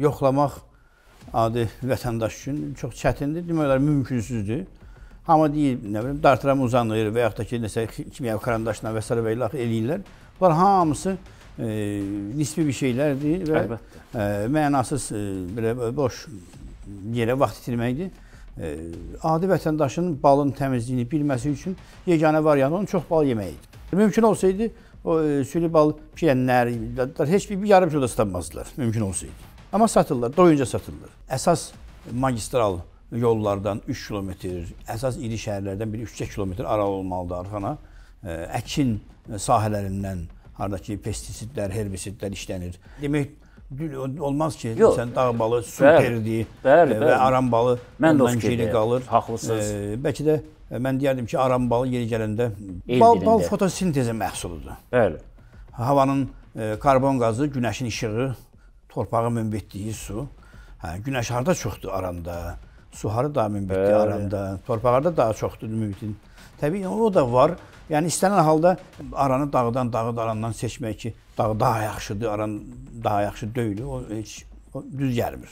yoxlamaq adi vətəndaş üçün çox çətindir, demək olar mümkünsüzdür. Amma deyir, nə bilim, dartıram uzanır və yaxud da ki, nəsə kimyəvi karandaşla və s. və ilə eləyirlər. Bunlar hamısı e, nisbi bir şeylərdir və Əlbəttə. e, mənasız e, belə boş yerə vaxt itirməkdir. E, adi vətəndaşın balın təmizliyini bilməsi üçün yeganə variant onun çox bal yeməyidir. Mümkün olsaydı o e, sülü bal pişirənlər heç bir, bir yarım kilo da satmazdılar, mümkün olsaydı. Amma satırlar, doyunca satırlar. Əsas magistral yollardan 3 kilometr, əsas iri şəhərlərdən biri 3-4 kilometr aralı olmalıdır arxana. Əkin sahələrindən hardakı pestisidlər, herbisidlər işlənir. Demək olmaz ki, Yox. sən dağ balı superdir e, və aran balı mən ondan geri qalır. Haqlısınız. E, bəlkə də e, mən deyərdim ki, aran balı yeri gələndə El bal, bal fotosintezə məhsuludur. Bəli. Havanın e, karbon qazı, günəşin işığı torpağın münbitliyi su. Hə, günəş harda çoxdur aranda. Su harda daha münbitliyi aranda. Torpaqlarda daha çoxdur münbitin. Təbii o da var. Yəni istənilən halda aranı dağdan, dağı darandan seçmək ki, dağ daha yaxşıdır, aran daha yaxşı deyil. O heç o düz gəlmir.